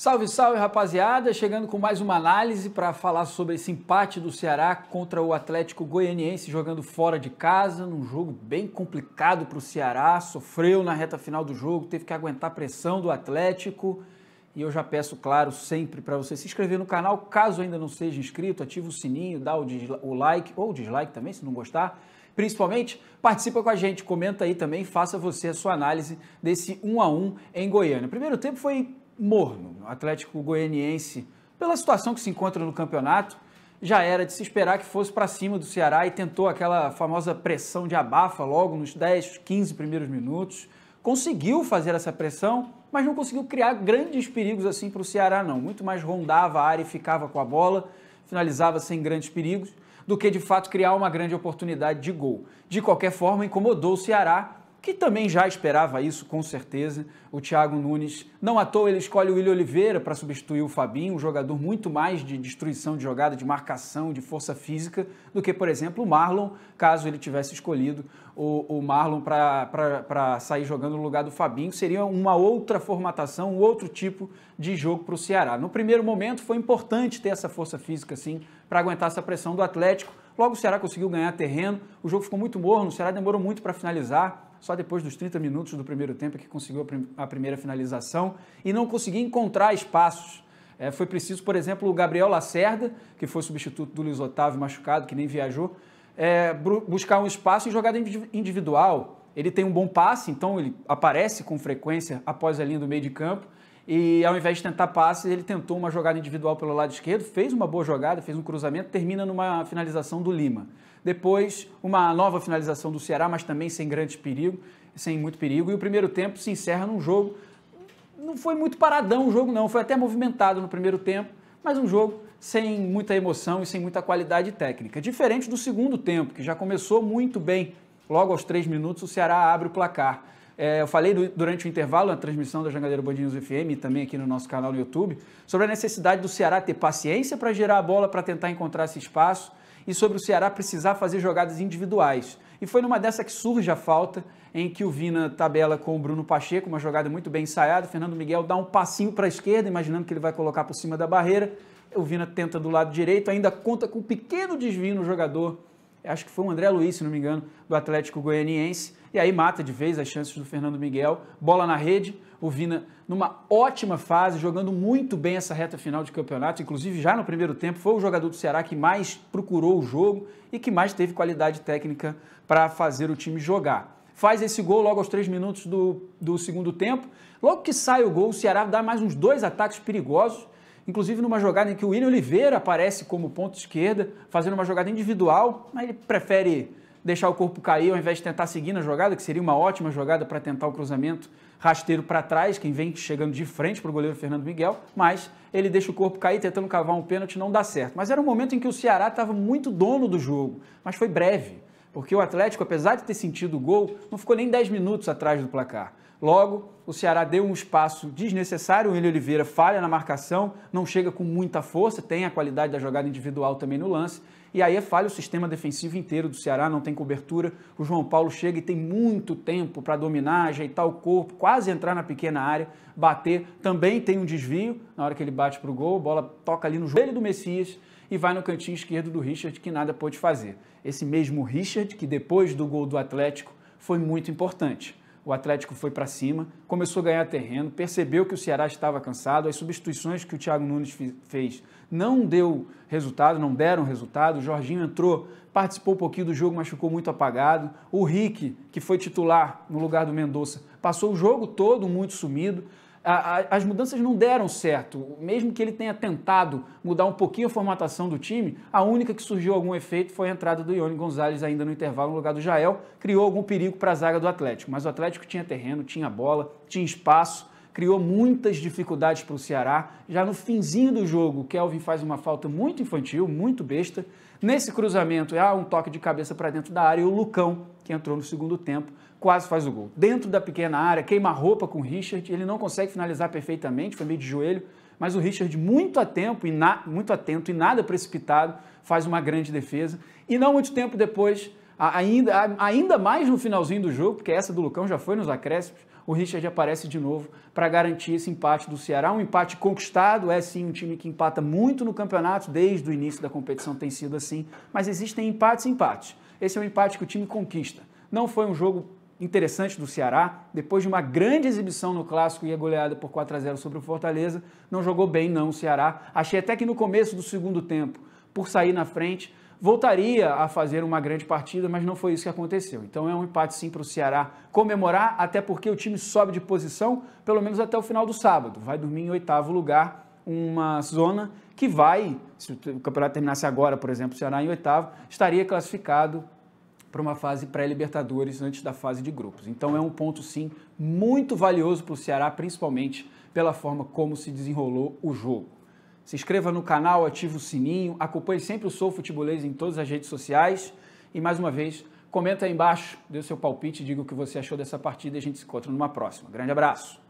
Salve, salve rapaziada! Chegando com mais uma análise para falar sobre esse empate do Ceará contra o Atlético Goianiense jogando fora de casa, num jogo bem complicado para o Ceará. Sofreu na reta final do jogo, teve que aguentar a pressão do Atlético. E eu já peço, claro, sempre para você se inscrever no canal, caso ainda não seja inscrito, ativa o sininho, dá o, o like ou o dislike também, se não gostar principalmente, participa com a gente, comenta aí também, faça você a sua análise desse 1 a 1 em Goiânia. O primeiro tempo foi morno. O Atlético Goianiense, pela situação que se encontra no campeonato, já era de se esperar que fosse para cima do Ceará e tentou aquela famosa pressão de abafa logo nos 10, 15 primeiros minutos. Conseguiu fazer essa pressão, mas não conseguiu criar grandes perigos assim para o Ceará, não. Muito mais rondava a área e ficava com a bola, finalizava sem grandes perigos, do que de fato criar uma grande oportunidade de gol. De qualquer forma, incomodou o Ceará que também já esperava isso, com certeza, o Thiago Nunes. Não à toa ele escolhe o William Oliveira para substituir o Fabinho, um jogador muito mais de destruição de jogada, de marcação, de força física, do que, por exemplo, o Marlon, caso ele tivesse escolhido o, o Marlon para sair jogando no lugar do Fabinho. Seria uma outra formatação, um outro tipo de jogo para o Ceará. No primeiro momento foi importante ter essa força física, sim, para aguentar essa pressão do Atlético. Logo o Ceará conseguiu ganhar terreno, o jogo ficou muito morno, o Ceará demorou muito para finalizar só depois dos 30 minutos do primeiro tempo é que conseguiu a, prim a primeira finalização e não conseguia encontrar espaços. É, foi preciso, por exemplo, o Gabriel Lacerda, que foi substituto do Luiz Otávio, machucado, que nem viajou, é, buscar um espaço em jogada individual. Ele tem um bom passe, então ele aparece com frequência após a linha do meio de campo. E ao invés de tentar passes, ele tentou uma jogada individual pelo lado esquerdo, fez uma boa jogada, fez um cruzamento, termina numa finalização do Lima. Depois, uma nova finalização do Ceará, mas também sem grande perigo, sem muito perigo. E o primeiro tempo se encerra num jogo. Não foi muito paradão o jogo, não. Foi até movimentado no primeiro tempo, mas um jogo sem muita emoção e sem muita qualidade técnica. Diferente do segundo tempo, que já começou muito bem. Logo aos três minutos, o Ceará abre o placar. É, eu falei do, durante o intervalo, na transmissão da Jangadeiro Bandinhos FM e também aqui no nosso canal no YouTube, sobre a necessidade do Ceará ter paciência para gerar a bola, para tentar encontrar esse espaço, e sobre o Ceará precisar fazer jogadas individuais. E foi numa dessa que surge a falta, em que o Vina tabela com o Bruno Pacheco, uma jogada muito bem ensaiada. Fernando Miguel dá um passinho para a esquerda, imaginando que ele vai colocar por cima da barreira. O Vina tenta do lado direito, ainda conta com um pequeno desvio no jogador acho que foi o André Luiz, se não me engano, do Atlético Goianiense. E aí mata de vez as chances do Fernando Miguel. Bola na rede, o Vina numa ótima fase, jogando muito bem essa reta final de campeonato. Inclusive, já no primeiro tempo, foi o jogador do Ceará que mais procurou o jogo e que mais teve qualidade técnica para fazer o time jogar. Faz esse gol logo aos três minutos do, do segundo tempo. Logo que sai o gol, o Ceará dá mais uns dois ataques perigosos inclusive numa jogada em que o William Oliveira aparece como ponto esquerda, fazendo uma jogada individual, mas ele prefere deixar o corpo cair ao invés de tentar seguir na jogada, que seria uma ótima jogada para tentar o cruzamento rasteiro para trás, quem vem chegando de frente para o goleiro Fernando Miguel, mas ele deixa o corpo cair tentando cavar um pênalti, não dá certo. Mas era um momento em que o Ceará estava muito dono do jogo, mas foi breve, porque o Atlético, apesar de ter sentido o gol, não ficou nem 10 minutos atrás do placar. Logo, o Ceará deu um espaço desnecessário, o William Oliveira falha na marcação, não chega com muita força, tem a qualidade da jogada individual também no lance, e aí é falha o sistema defensivo inteiro do Ceará, não tem cobertura. O João Paulo chega e tem muito tempo para dominar, ajeitar o corpo, quase entrar na pequena área, bater. Também tem um desvio na hora que ele bate para o gol, a bola toca ali no joelho do Messias e vai no cantinho esquerdo do Richard, que nada pôde fazer. Esse mesmo Richard, que depois do gol do Atlético foi muito importante o Atlético foi para cima, começou a ganhar terreno, percebeu que o Ceará estava cansado, as substituições que o Thiago Nunes fez não deu resultado, não deram resultado. O Jorginho entrou, participou um pouquinho do jogo, mas ficou muito apagado. O Rick, que foi titular no lugar do Mendonça, passou o jogo todo muito sumido a, a, as mudanças não deram certo. Mesmo que ele tenha tentado mudar um pouquinho a formatação do time, a única que surgiu algum efeito foi a entrada do Ione Gonzalez ainda no intervalo no lugar do Jael, criou algum perigo para a zaga do Atlético. Mas o Atlético tinha terreno, tinha bola, tinha espaço, criou muitas dificuldades para o Ceará. Já no finzinho do jogo, Kelvin faz uma falta muito infantil, muito besta. Nesse cruzamento, há um toque de cabeça para dentro da área e o Lucão, que entrou no segundo tempo, quase faz o gol. Dentro da pequena área, queima roupa com o Richard, ele não consegue finalizar perfeitamente, foi meio de joelho, mas o Richard, muito, a tempo e na, muito atento e nada precipitado, faz uma grande defesa. E não muito tempo depois, ainda, ainda mais no finalzinho do jogo, porque essa do Lucão já foi nos acréscimos, o Richard aparece de novo para garantir esse empate do Ceará. Um empate conquistado, é sim um time que empata muito no campeonato, desde o início da competição tem sido assim, mas existem empates e empates. Esse é um empate que o time conquista. Não foi um jogo interessante do Ceará, depois de uma grande exibição no clássico e a goleada por 4 a 0 sobre o Fortaleza, não jogou bem não o Ceará. Achei até que no começo do segundo tempo, por sair na frente, voltaria a fazer uma grande partida, mas não foi isso que aconteceu. Então é um empate sim para o Ceará comemorar, até porque o time sobe de posição, pelo menos até o final do sábado. Vai dormir em oitavo lugar, uma zona que vai, se o campeonato terminasse agora, por exemplo, o Ceará em oitavo, estaria classificado para uma fase pré-Libertadores antes da fase de grupos. Então é um ponto, sim, muito valioso para o Ceará, principalmente pela forma como se desenrolou o jogo. Se inscreva no canal, ative o sininho, acompanhe sempre o Sou Futebolês em todas as redes sociais e, mais uma vez, comenta aí embaixo, dê o seu palpite, diga o que você achou dessa partida e a gente se encontra numa próxima. Grande abraço!